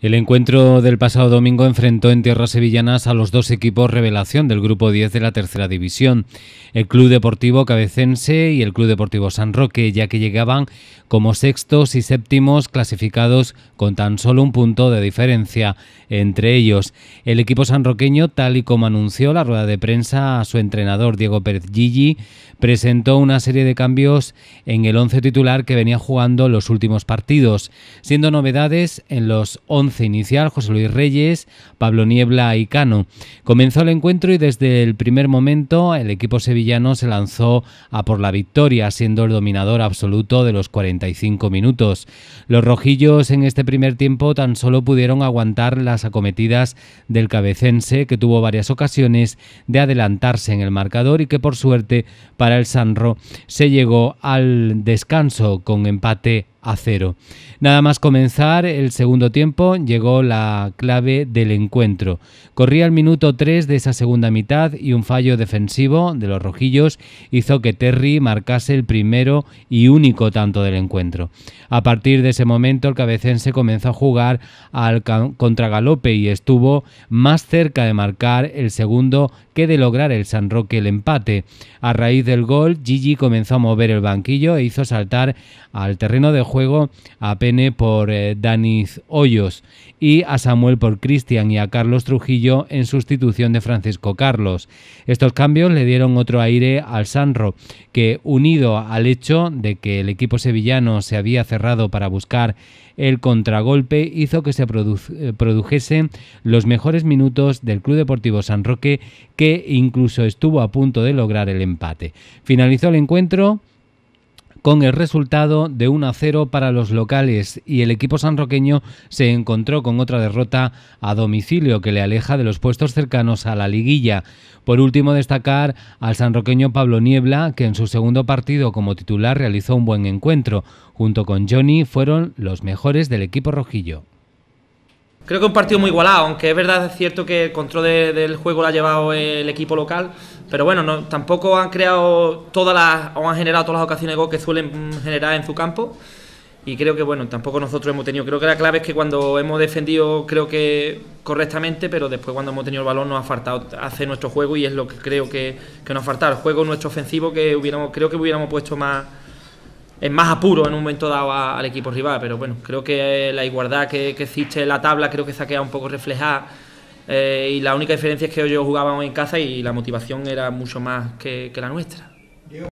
El encuentro del pasado domingo enfrentó en tierras sevillanas a los dos equipos revelación del grupo 10 de la tercera división, el Club Deportivo Cabecense y el Club Deportivo San Roque, ya que llegaban como sextos y séptimos clasificados con tan solo un punto de diferencia entre ellos. El equipo sanroqueño, tal y como anunció la rueda de prensa a su entrenador Diego Pérez Gigi, presentó una serie de cambios en el once titular que venía jugando los últimos partidos, siendo novedades en los 11 inicial, José Luis Reyes, Pablo Niebla y Cano. Comenzó el encuentro y desde el primer momento el equipo sevillano se lanzó a por la victoria, siendo el dominador absoluto de los 45 minutos. Los rojillos en este primer tiempo tan solo pudieron aguantar las acometidas del cabecense, que tuvo varias ocasiones de adelantarse en el marcador y que por suerte para el Sanro se llegó al descanso con empate a cero. Nada más comenzar el segundo tiempo llegó la clave del encuentro. Corría el minuto 3 de esa segunda mitad y un fallo defensivo de los rojillos hizo que Terry marcase el primero y único tanto del encuentro. A partir de ese momento el cabecense comenzó a jugar al contragalope y estuvo más cerca de marcar el segundo que de lograr el San Roque el empate. A raíz del gol, Gigi comenzó a mover el banquillo e hizo saltar al terreno de juego a Pene por eh, Daniz Hoyos y a Samuel por Cristian y a Carlos Trujillo en sustitución de Francisco Carlos. Estos cambios le dieron otro aire al Sanro, que unido al hecho de que el equipo sevillano se había cerrado para buscar el contragolpe, hizo que se produjese eh, produjesen los mejores minutos del Club Deportivo San Roque, que incluso estuvo a punto de lograr el empate. Finalizó el encuentro con el resultado de 1 a 0 para los locales y el equipo sanroqueño se encontró con otra derrota a domicilio que le aleja de los puestos cercanos a la liguilla. Por último, destacar al sanroqueño Pablo Niebla, que en su segundo partido como titular realizó un buen encuentro. Junto con Johnny fueron los mejores del equipo rojillo. Creo que un partido muy igualado, aunque es verdad, es cierto que el control del juego lo ha llevado el equipo local, pero bueno, no, tampoco han creado todas las, han generado todas las ocasiones de gol que suelen mm, generar en su campo. Y creo que bueno, tampoco nosotros hemos tenido. Creo que la clave es que cuando hemos defendido, creo que correctamente, pero después cuando hemos tenido el balón nos ha faltado hacer nuestro juego y es lo que creo que, nos ha faltado. El juego nuestro ofensivo que hubiéramos, creo que hubiéramos puesto más en más apuro en un momento dado al equipo rival, pero bueno, creo que la igualdad que, que existe en la tabla creo que se ha quedado un poco reflejada eh, y la única diferencia es que ellos jugábamos en casa y la motivación era mucho más que la nuestra.